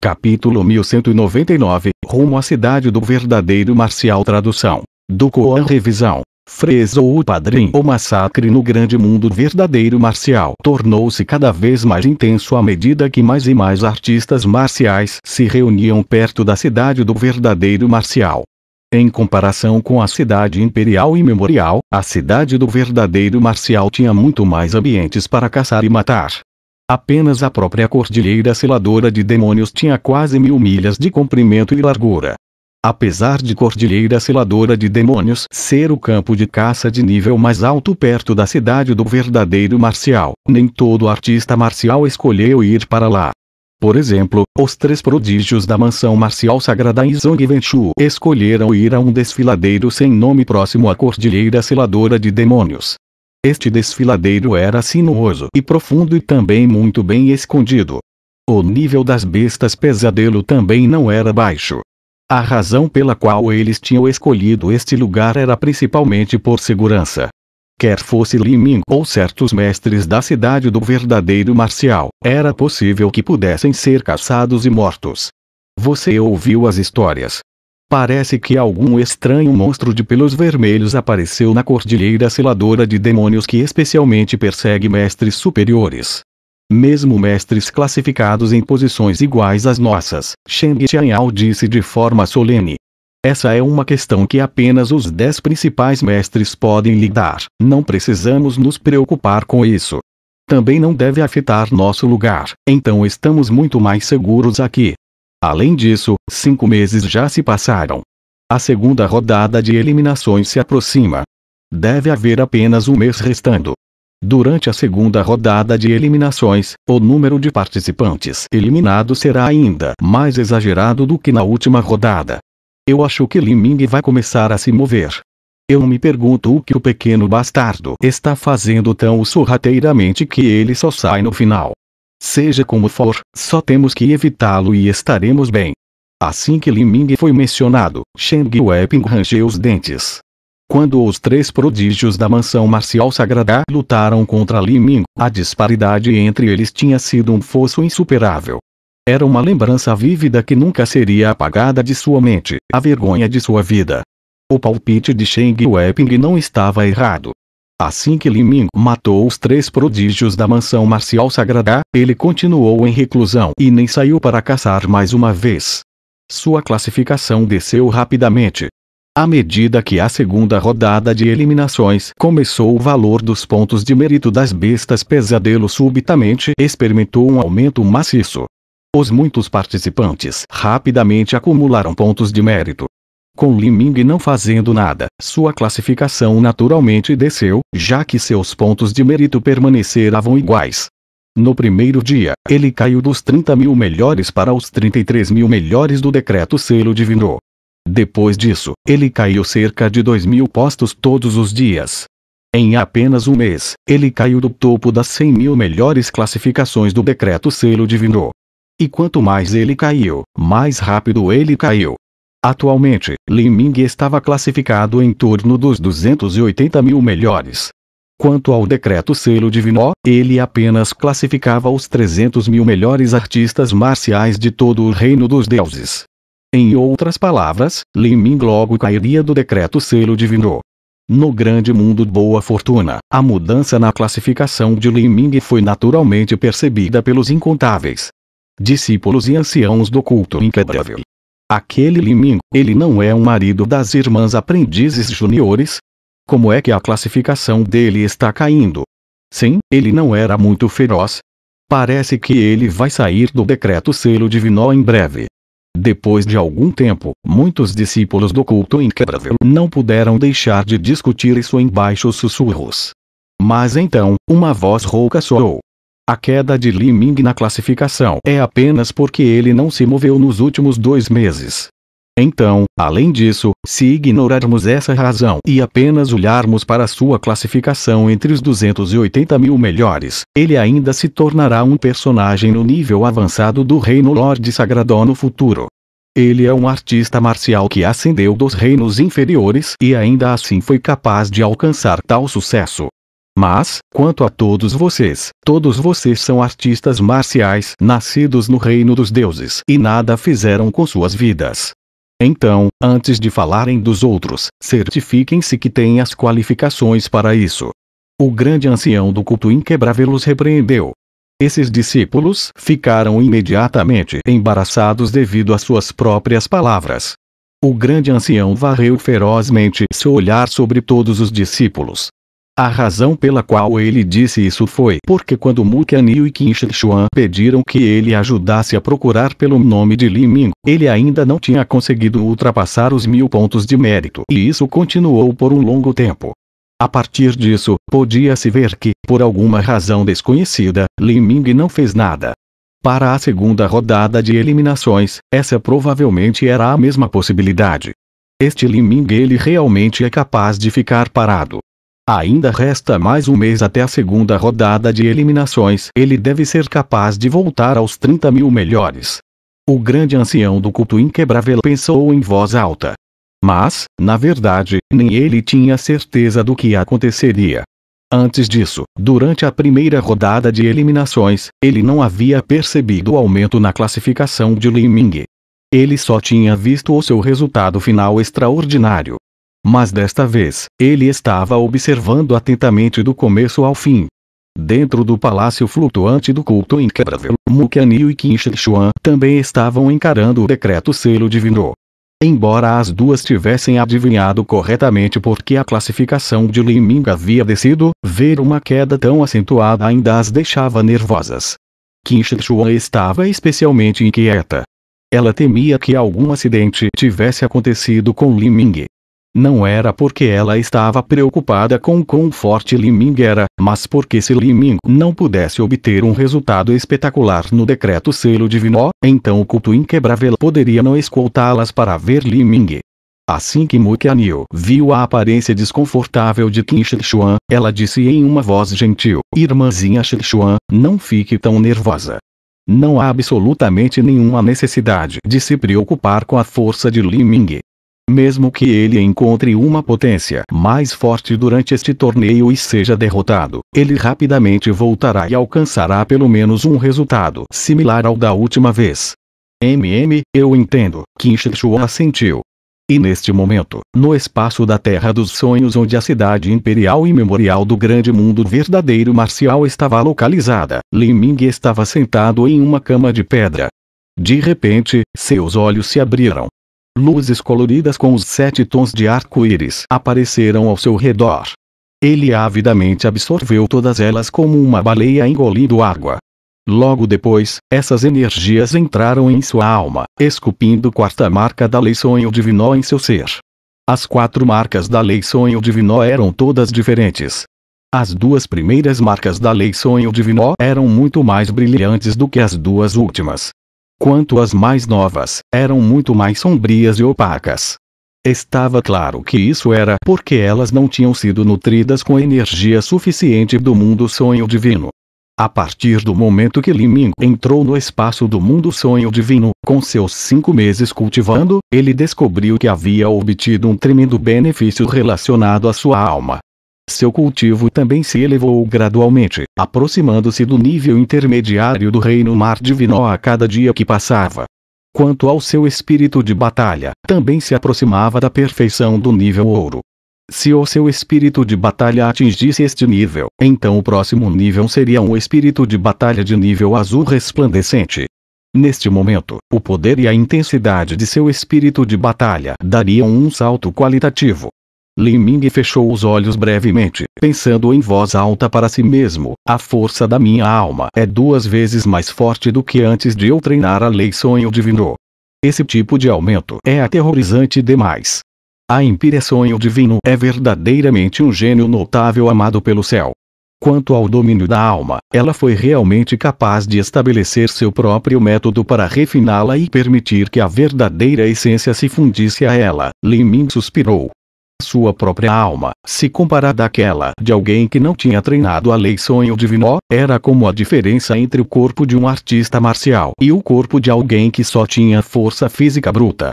Capítulo 1199 Rumo à cidade do verdadeiro marcial Tradução do Koan Revisão Freza ou o padrinho O massacre no grande mundo verdadeiro marcial tornou-se cada vez mais intenso à medida que mais e mais artistas marciais se reuniam perto da cidade do verdadeiro marcial. Em comparação com a cidade imperial e memorial, a cidade do verdadeiro marcial tinha muito mais ambientes para caçar e matar. Apenas a própria cordilheira seladora de demônios tinha quase mil milhas de comprimento e largura. Apesar de Cordilheira Seladora de Demônios ser o campo de caça de nível mais alto perto da cidade do verdadeiro marcial, nem todo artista marcial escolheu ir para lá. Por exemplo, os três prodígios da mansão marcial sagrada em Zhongvenshu escolheram ir a um desfiladeiro sem nome próximo à Cordilheira Seladora de Demônios. Este desfiladeiro era sinuoso e profundo e também muito bem escondido. O nível das bestas pesadelo também não era baixo. A razão pela qual eles tinham escolhido este lugar era principalmente por segurança. Quer fosse Li Ming ou certos mestres da cidade do verdadeiro marcial, era possível que pudessem ser caçados e mortos. Você ouviu as histórias, Parece que algum estranho monstro de pelos vermelhos apareceu na cordilheira seladora de demônios que especialmente persegue mestres superiores. Mesmo mestres classificados em posições iguais às nossas, Sheng Tianyao disse de forma solene. Essa é uma questão que apenas os dez principais mestres podem lidar, não precisamos nos preocupar com isso. Também não deve afetar nosso lugar, então estamos muito mais seguros aqui. Além disso, cinco meses já se passaram. A segunda rodada de eliminações se aproxima. Deve haver apenas um mês restando. Durante a segunda rodada de eliminações, o número de participantes eliminados será ainda mais exagerado do que na última rodada. Eu acho que Liming vai começar a se mover. Eu me pergunto o que o pequeno bastardo está fazendo tão sorrateiramente que ele só sai no final. Seja como for, só temos que evitá-lo e estaremos bem. Assim que Liming foi mencionado, Sheng Weiping rangeu os dentes. Quando os três prodígios da mansão marcial sagrada lutaram contra Liming, a disparidade entre eles tinha sido um fosso insuperável. Era uma lembrança vívida que nunca seria apagada de sua mente, a vergonha de sua vida. O palpite de Sheng Weiping não estava errado. Assim que Liming matou os três prodígios da mansão marcial sagrada, ele continuou em reclusão e nem saiu para caçar mais uma vez. Sua classificação desceu rapidamente. À medida que a segunda rodada de eliminações começou, o valor dos pontos de mérito das bestas pesadelo subitamente experimentou um aumento maciço. Os muitos participantes rapidamente acumularam pontos de mérito, com Liming não fazendo nada. Sua classificação naturalmente desceu, já que seus pontos de mérito permaneceram iguais. No primeiro dia, ele caiu dos 30 mil melhores para os 33 mil melhores do decreto selo divino. Depois disso, ele caiu cerca de 2 mil postos todos os dias. Em apenas um mês, ele caiu do topo das 100 mil melhores classificações do decreto selo divino. E quanto mais ele caiu, mais rápido ele caiu, Atualmente, Liming estava classificado em torno dos 280 mil melhores. Quanto ao decreto selo Divinó, ele apenas classificava os 300 mil melhores artistas marciais de todo o reino dos deuses. Em outras palavras, Liming logo cairia do decreto selo Divinó. No grande mundo Boa Fortuna, a mudança na classificação de Liming foi naturalmente percebida pelos incontáveis discípulos e anciãos do culto inquebrável Aquele liming, ele não é um marido das irmãs aprendizes júniores? Como é que a classificação dele está caindo? Sim, ele não era muito feroz. Parece que ele vai sair do decreto selo divinal em breve. Depois de algum tempo, muitos discípulos do culto inquebrável não puderam deixar de discutir isso em baixos sussurros. Mas então, uma voz rouca soou. A queda de Li Ming na classificação é apenas porque ele não se moveu nos últimos dois meses. Então, além disso, se ignorarmos essa razão e apenas olharmos para sua classificação entre os 280 mil melhores, ele ainda se tornará um personagem no nível avançado do Reino Lorde Sagradó no futuro. Ele é um artista marcial que ascendeu dos reinos inferiores e ainda assim foi capaz de alcançar tal sucesso. Mas, quanto a todos vocês, todos vocês são artistas marciais nascidos no reino dos deuses e nada fizeram com suas vidas. Então, antes de falarem dos outros, certifiquem-se que têm as qualificações para isso. O grande ancião do culto inquebrável os repreendeu. Esses discípulos ficaram imediatamente embaraçados devido às suas próprias palavras. O grande ancião varreu ferozmente seu olhar sobre todos os discípulos, a razão pela qual ele disse isso foi porque quando Mukanyu e Qin Shi pediram que ele ajudasse a procurar pelo nome de Li Ming, ele ainda não tinha conseguido ultrapassar os mil pontos de mérito e isso continuou por um longo tempo. A partir disso, podia-se ver que, por alguma razão desconhecida, Li Ming não fez nada. Para a segunda rodada de eliminações, essa provavelmente era a mesma possibilidade. Este Li Ming ele realmente é capaz de ficar parado. Ainda resta mais um mês até a segunda rodada de eliminações. Ele deve ser capaz de voltar aos 30 mil melhores. O grande ancião do culto inquebrável pensou em voz alta. Mas, na verdade, nem ele tinha certeza do que aconteceria. Antes disso, durante a primeira rodada de eliminações, ele não havia percebido o aumento na classificação de Li Ming. Ele só tinha visto o seu resultado final extraordinário. Mas desta vez, ele estava observando atentamente do começo ao fim. Dentro do palácio flutuante do culto inquebrável, Mukanil e Qinshichuan também estavam encarando o decreto selo divino. Embora as duas tivessem adivinhado corretamente porque a classificação de Lin Ming havia descido, ver uma queda tão acentuada ainda as deixava nervosas. Qin Shichuan estava especialmente inquieta. Ela temia que algum acidente tivesse acontecido com Lin Ming. Não era porque ela estava preocupada com o quão forte Li Ming era, mas porque se Li Ming não pudesse obter um resultado espetacular no decreto selo divino, então o culto inquebrável poderia não escoltá-las para ver Li Ming. Assim que Mukianil viu a aparência desconfortável de Qin Shichuan, ela disse em uma voz gentil, Irmãzinha Shichuan, não fique tão nervosa. Não há absolutamente nenhuma necessidade de se preocupar com a força de Li Ming mesmo que ele encontre uma potência mais forte durante este torneio e seja derrotado, ele rapidamente voltará e alcançará pelo menos um resultado similar ao da última vez. MM, eu entendo, Kinshishua assentiu. E neste momento, no espaço da Terra dos Sonhos onde a cidade imperial e memorial do grande mundo verdadeiro marcial estava localizada, Li Ming estava sentado em uma cama de pedra. De repente, seus olhos se abriram, Luzes coloridas com os sete tons de arco-íris apareceram ao seu redor. Ele avidamente absorveu todas elas como uma baleia engolindo água. Logo depois, essas energias entraram em sua alma, esculpindo quarta marca da lei sonho divinó em seu ser. As quatro marcas da lei sonho divinó eram todas diferentes. As duas primeiras marcas da lei sonho divinó eram muito mais brilhantes do que as duas últimas quanto as mais novas, eram muito mais sombrias e opacas. Estava claro que isso era porque elas não tinham sido nutridas com energia suficiente do mundo sonho divino. A partir do momento que Liming entrou no espaço do mundo sonho divino, com seus cinco meses cultivando, ele descobriu que havia obtido um tremendo benefício relacionado à sua alma. Seu cultivo também se elevou gradualmente, aproximando-se do nível intermediário do reino mar divino a cada dia que passava. Quanto ao seu espírito de batalha, também se aproximava da perfeição do nível ouro. Se o seu espírito de batalha atingisse este nível, então o próximo nível seria um espírito de batalha de nível azul resplandecente. Neste momento, o poder e a intensidade de seu espírito de batalha dariam um salto qualitativo, Lin Ming fechou os olhos brevemente, pensando em voz alta para si mesmo. A força da minha alma é duas vezes mais forte do que antes de eu treinar a lei sonho divino. Esse tipo de aumento é aterrorizante demais. A Empíria Sonho Divino é verdadeiramente um gênio notável amado pelo céu. Quanto ao domínio da alma, ela foi realmente capaz de estabelecer seu próprio método para refiná-la e permitir que a verdadeira essência se fundisse a ela. Lin Ming suspirou. Sua própria alma, se comparada àquela de alguém que não tinha treinado a lei sonho divino, era como a diferença entre o corpo de um artista marcial e o corpo de alguém que só tinha força física bruta.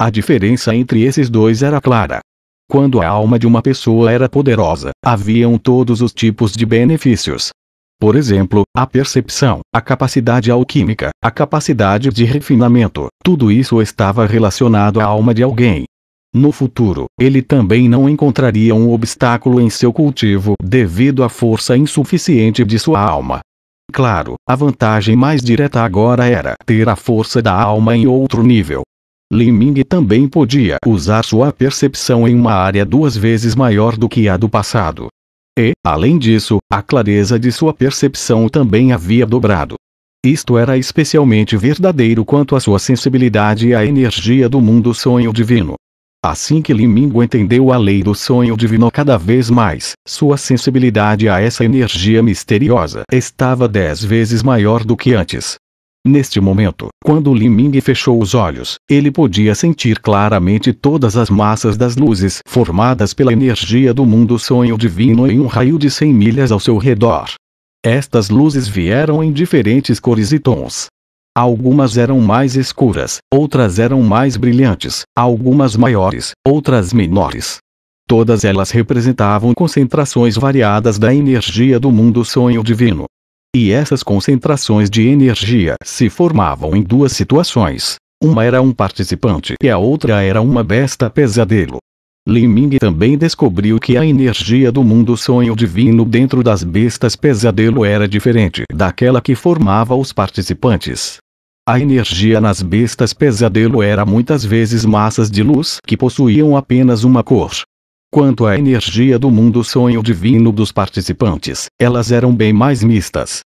A diferença entre esses dois era clara. Quando a alma de uma pessoa era poderosa, haviam todos os tipos de benefícios. Por exemplo, a percepção, a capacidade alquímica, a capacidade de refinamento, tudo isso estava relacionado à alma de alguém no futuro, ele também não encontraria um obstáculo em seu cultivo devido à força insuficiente de sua alma. Claro, a vantagem mais direta agora era ter a força da alma em outro nível. Li Ming também podia usar sua percepção em uma área duas vezes maior do que a do passado. E, além disso, a clareza de sua percepção também havia dobrado. Isto era especialmente verdadeiro quanto à sua sensibilidade à energia do mundo sonho divino. Assim que Limingo entendeu a lei do sonho divino cada vez mais, sua sensibilidade a essa energia misteriosa estava dez vezes maior do que antes. Neste momento, quando Liming fechou os olhos, ele podia sentir claramente todas as massas das luzes formadas pela energia do mundo sonho divino em um raio de 100 milhas ao seu redor. Estas luzes vieram em diferentes cores e tons, Algumas eram mais escuras, outras eram mais brilhantes, algumas maiores, outras menores. Todas elas representavam concentrações variadas da energia do mundo sonho divino. E essas concentrações de energia se formavam em duas situações. Uma era um participante e a outra era uma besta pesadelo. Li Ming também descobriu que a energia do mundo sonho divino dentro das bestas pesadelo era diferente daquela que formava os participantes. A energia nas bestas pesadelo era muitas vezes massas de luz que possuíam apenas uma cor. Quanto à energia do mundo sonho divino dos participantes, elas eram bem mais mistas.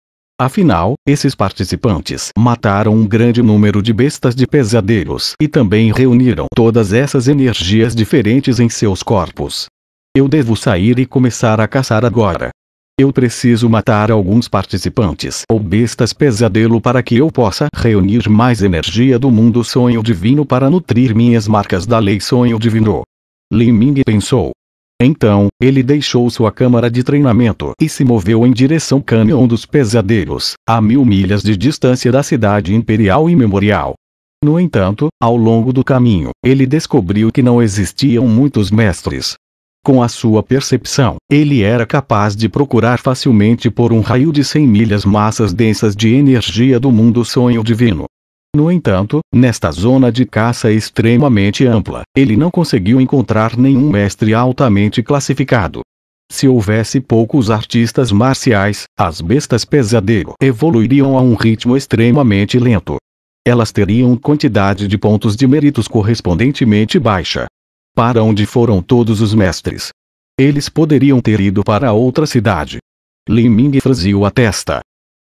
Afinal, esses participantes mataram um grande número de bestas de pesadelos e também reuniram todas essas energias diferentes em seus corpos. Eu devo sair e começar a caçar agora. Eu preciso matar alguns participantes ou bestas pesadelo para que eu possa reunir mais energia do mundo sonho divino para nutrir minhas marcas da lei sonho divino. Liming pensou. Então, ele deixou sua câmara de treinamento e se moveu em direção Canyon dos Pesadelos, a mil milhas de distância da cidade imperial e memorial. No entanto, ao longo do caminho, ele descobriu que não existiam muitos mestres, com a sua percepção, ele era capaz de procurar facilmente por um raio de cem milhas massas densas de energia do mundo sonho divino. No entanto, nesta zona de caça extremamente ampla, ele não conseguiu encontrar nenhum mestre altamente classificado. Se houvesse poucos artistas marciais, as bestas pesadelo evoluiriam a um ritmo extremamente lento. Elas teriam quantidade de pontos de méritos correspondentemente baixa, para onde foram todos os mestres. Eles poderiam ter ido para outra cidade. Li Ming franziu a testa.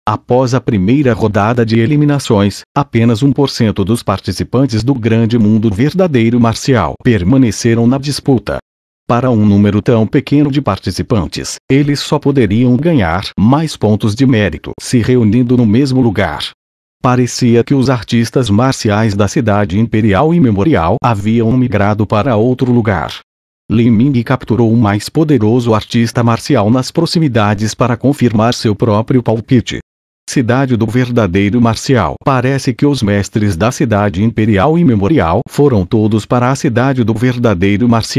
Após a primeira rodada de eliminações, apenas 1% dos participantes do grande mundo verdadeiro marcial permaneceram na disputa. Para um número tão pequeno de participantes, eles só poderiam ganhar mais pontos de mérito se reunindo no mesmo lugar. Parecia que os artistas marciais da cidade imperial e memorial haviam migrado para outro lugar. Li Ming capturou o mais poderoso artista marcial nas proximidades para confirmar seu próprio palpite. Cidade do verdadeiro marcial. Parece que os mestres da cidade imperial e memorial foram todos para a cidade do verdadeiro marcial.